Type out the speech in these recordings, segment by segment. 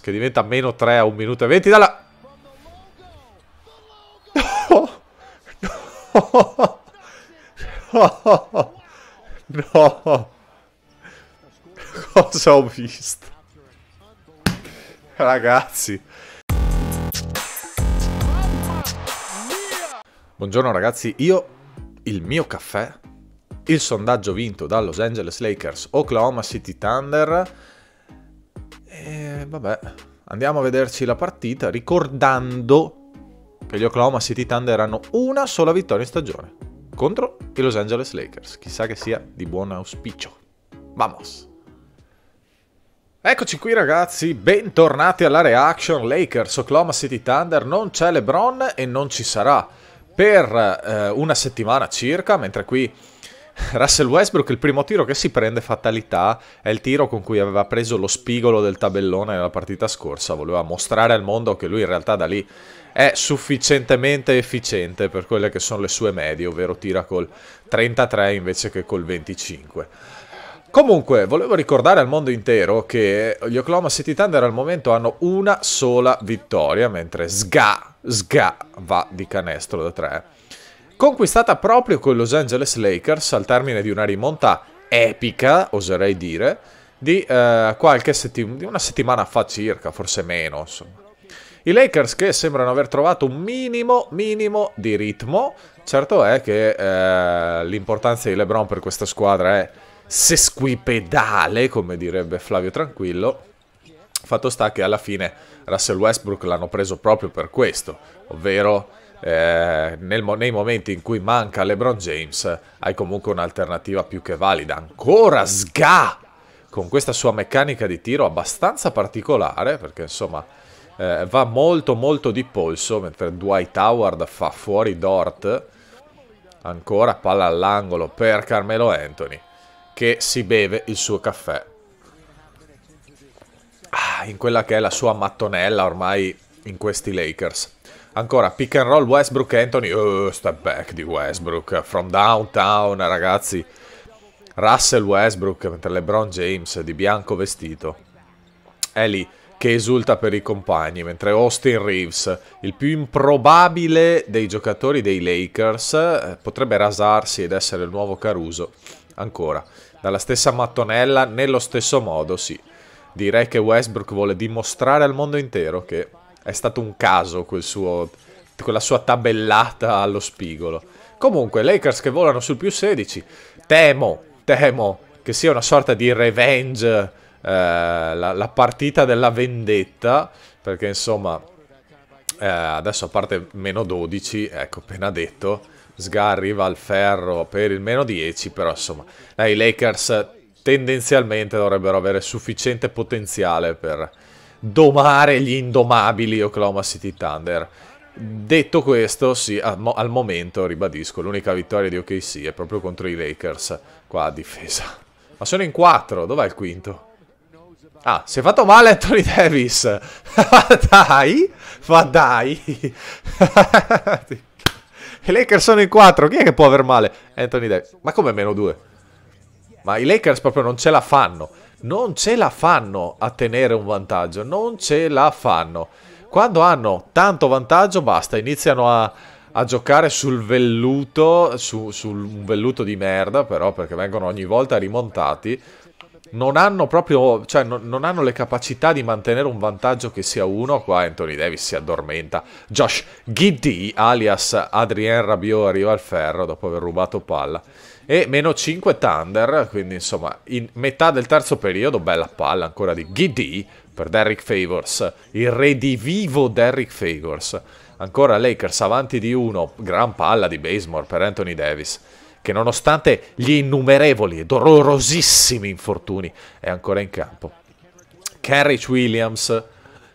che diventa meno 3 a 1 minuto e 20 dalla... No! No! No! no. Cosa ho visto? Ragazzi... Buongiorno ragazzi, io il mio caffè, il sondaggio vinto da Los Angeles Lakers Oklahoma City Thunder e vabbè, andiamo a vederci la partita ricordando che gli Oklahoma City Thunder hanno una sola vittoria in stagione contro i Los Angeles Lakers. Chissà che sia di buon auspicio. Vamos! Eccoci qui ragazzi, bentornati alla reaction Lakers Oklahoma City Thunder, non c'è LeBron e non ci sarà per eh, una settimana circa, mentre qui Russell Westbrook il primo tiro che si prende fatalità è il tiro con cui aveva preso lo spigolo del tabellone nella partita scorsa, voleva mostrare al mondo che lui in realtà da lì è sufficientemente efficiente per quelle che sono le sue medie, ovvero tira col 33 invece che col 25. Comunque, volevo ricordare al mondo intero che gli Oklahoma City Thunder al momento hanno una sola vittoria, mentre Sga, Sga va di canestro da 3 conquistata proprio con i Los Angeles Lakers al termine di una rimonta epica, oserei dire, di eh, qualche settim- di una settimana fa circa, forse meno, insomma. I Lakers che sembrano aver trovato un minimo, minimo di ritmo. Certo è che eh, l'importanza di LeBron per questa squadra è sesquipedale, come direbbe Flavio Tranquillo. Fatto sta che alla fine Russell Westbrook l'hanno preso proprio per questo, ovvero eh, nel, nei momenti in cui manca LeBron James hai comunque un'alternativa più che valida. Ancora Sga! Con questa sua meccanica di tiro abbastanza particolare, perché insomma eh, va molto molto di polso, mentre Dwight Howard fa fuori Dort. Ancora palla all'angolo per Carmelo Anthony, che si beve il suo caffè. Ah, in quella che è la sua mattonella ormai in questi Lakers. Ancora, pick and roll Westbrook Anthony. Oh, step back di Westbrook. From downtown, ragazzi. Russell Westbrook, mentre LeBron James di bianco vestito. È lì che esulta per i compagni, mentre Austin Reeves, il più improbabile dei giocatori dei Lakers, eh, potrebbe rasarsi ed essere il nuovo Caruso. Ancora, dalla stessa mattonella, nello stesso modo, sì. Direi che Westbrook vuole dimostrare al mondo intero che è stato un caso quel suo, quella sua tabellata allo spigolo. Comunque, Lakers che volano sul più 16. Temo, temo che sia una sorta di revenge, eh, la, la partita della vendetta, perché insomma... Eh, adesso a parte meno 12, ecco appena detto, Sga arriva al ferro per il meno 10, però insomma, dai, i Lakers tendenzialmente dovrebbero avere sufficiente potenziale per domare gli indomabili Oklahoma City Thunder. Detto questo, sì, al, momento, ribadisco, l'unica vittoria di OKC è proprio contro i Lakers, qua a difesa. Ma sono in 4, dov'è il quinto? Ah, si è fatto male Anthony Davis! dai! Ma dai! I Lakers sono in 4, chi è che può aver male? Anthony Davis. Ma come meno 2? Ma i Lakers proprio non ce la fanno non ce la fanno a tenere un vantaggio, non ce la fanno. Quando hanno tanto vantaggio basta, iniziano a, a giocare sul velluto, su, su, un velluto di merda però perché vengono ogni volta rimontati non hanno proprio, cioè non, non, hanno le capacità di mantenere un vantaggio che sia uno, qua Anthony Davis si addormenta, Josh Giddy alias Adrien Rabiot arriva al ferro dopo aver rubato palla, e meno 5 Thunder, quindi insomma in metà del terzo periodo bella palla ancora di Giddy per Derrick Favors, il redivivo Derrick Favors, ancora Lakers avanti di uno, gran palla di Basemore per Anthony Davis, che nonostante gli innumerevoli e dolorosissimi infortuni è ancora in campo. Carriage Williams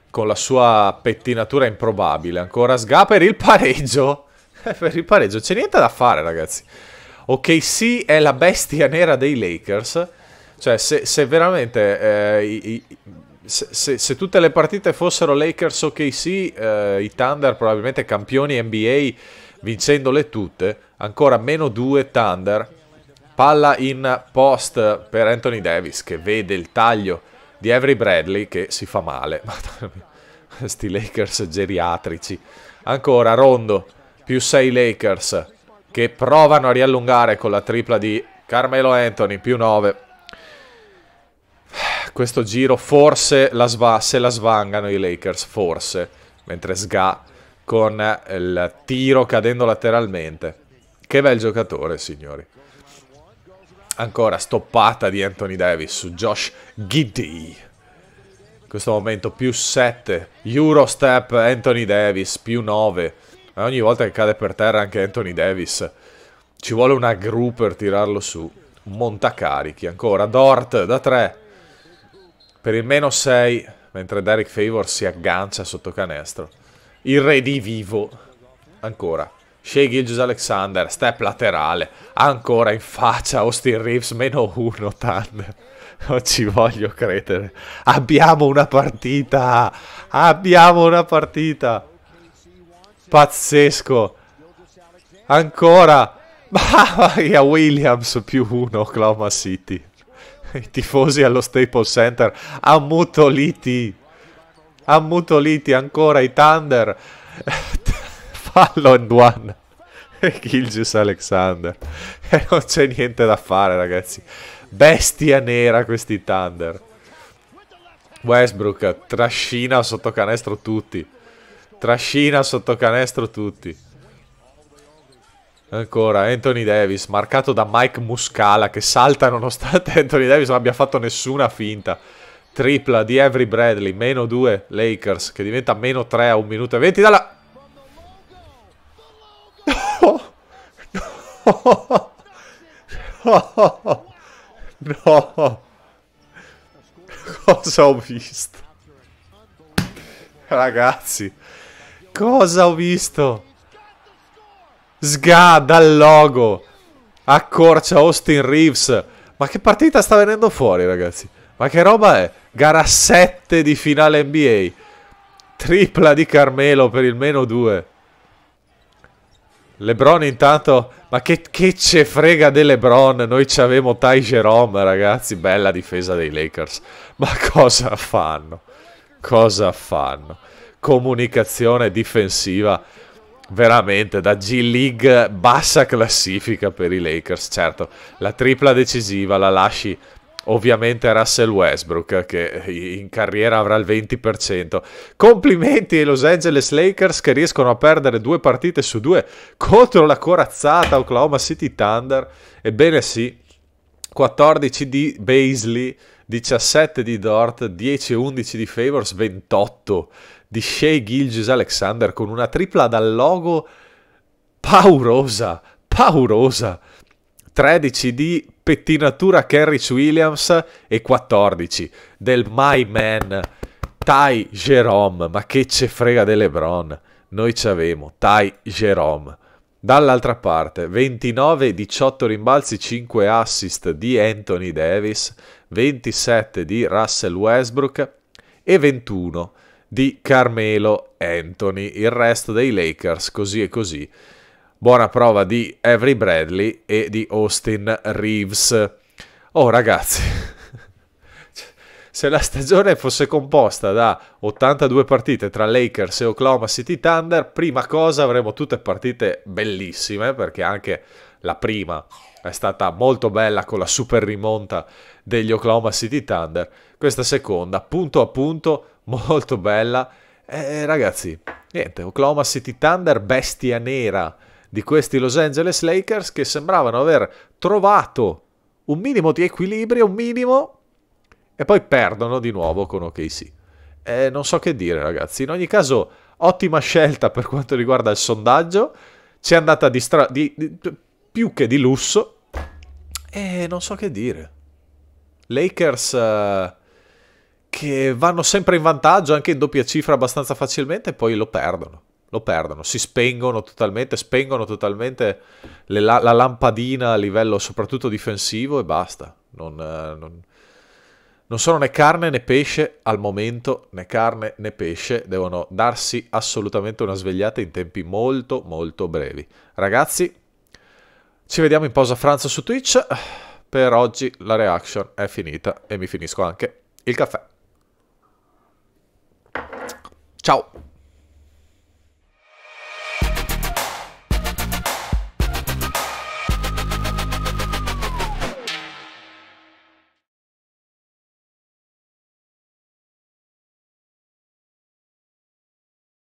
con la sua pettinatura improbabile, ancora sga per il pareggio. Eh, per il pareggio, c'è niente da fare ragazzi. Ok, sì, è la bestia nera dei Lakers. Cioè, se, se veramente... Eh, i, i, se, se, se, tutte le partite fossero Lakers OKC, okay, eh, i Thunder probabilmente campioni NBA vincendole tutte, ancora meno 2 Thunder, palla in post per Anthony Davis che vede il taglio di Avery Bradley che si fa male, sti Lakers geriatrici, ancora Rondo più 6 Lakers che provano a riallungare con la tripla di Carmelo Anthony più 9. Questo giro forse la se la svangano i Lakers, forse, mentre Sga con il tiro cadendo lateralmente. Che bel giocatore, signori. Ancora stoppata di Anthony Davis su Josh Giddy. In questo momento più 7. Eurostep Anthony Davis, più 9. Ma ogni volta che cade per terra anche Anthony Davis. Ci vuole una gru per tirarlo su. Montacarichi ancora. Dort da 3. Per il meno 6. Mentre Derek Favor si aggancia sotto canestro il re di vivo. Ancora. Shea Gilgis Alexander, step laterale, ancora in faccia Austin Reeves, meno uno Thunder. Non ci voglio credere. Abbiamo una partita! Abbiamo una partita! Pazzesco! Ancora! Mamma mia, Williams più uno, Oklahoma City. I tifosi allo Staples Center ammutoliti ammutoliti ancora i Thunder. Fallo and one. Gilgius Alexander. E non c'è niente da fare, ragazzi. Bestia nera questi Thunder. Westbrook trascina sotto canestro tutti. Trascina sotto canestro tutti. Ancora Anthony Davis, marcato da Mike Muscala che salta nonostante Anthony Davis non abbia fatto nessuna finta tripla di Avery Bradley, meno 2 Lakers, che diventa meno 3 a 1 minuto e 20 dalla... No! No! No! no. Cosa ho visto? Ragazzi, cosa ho visto? Sga dal logo, accorcia Austin Reeves. Ma che partita sta venendo fuori, ragazzi? Ma che roba è? Gara 7 di finale NBA. Tripla di Carmelo per il meno 2. Lebron intanto... Ma che, che ce frega di Lebron? Noi ci avevamo Ty Jerome, ragazzi. Bella difesa dei Lakers. Ma cosa fanno? Cosa fanno? Comunicazione difensiva veramente da G League bassa classifica per i Lakers. Certo, la tripla decisiva la lasci ovviamente Russell Westbrook che in carriera avrà il 20%. Complimenti ai Los Angeles Lakers che riescono a perdere due partite su due contro la corazzata Oklahoma City Thunder. Ebbene sì, 14 di Baisley, 17 di Dort, 10-11 di Favors, 28 di Shea Gilgis Alexander con una tripla dal logo paurosa, paurosa. 13 di pettinatura Carrick Williams e 14 del My Man Ty Jerome. Ma che ce frega del LeBron? Noi ci avemo Ty Jerome. Dall'altra parte 29-18 rimbalzi, 5 assist di Anthony Davis, 27 di Russell Westbrook e 21 di Carmelo Anthony. Il resto dei Lakers, così e così buona prova di Avery Bradley e di Austin Reeves. Oh ragazzi, se la stagione fosse composta da 82 partite tra Lakers e Oklahoma City Thunder, prima cosa avremmo tutte partite bellissime, perché anche la prima è stata molto bella con la super rimonta degli Oklahoma City Thunder. Questa seconda, punto a punto, molto bella. E eh, ragazzi, niente, Oklahoma City Thunder, bestia nera di questi Los Angeles Lakers che sembravano aver trovato un minimo di equilibrio, un minimo, e poi perdono di nuovo con OKC. Eh, non so che dire ragazzi, in ogni caso ottima scelta per quanto riguarda il sondaggio, ci è andata di stra- di, di, più che di lusso, e non so che dire. Lakers... Eh che vanno sempre in vantaggio anche in doppia cifra abbastanza facilmente e poi lo perdono lo perdono, si spengono totalmente, spengono totalmente la, la lampadina a livello soprattutto difensivo e basta. Non, eh, non, non, sono né carne né pesce al momento, né carne né pesce, devono darsi assolutamente una svegliata in tempi molto molto brevi. Ragazzi, ci vediamo in pausa Franza su Twitch, per oggi la reaction è finita e mi finisco anche il caffè.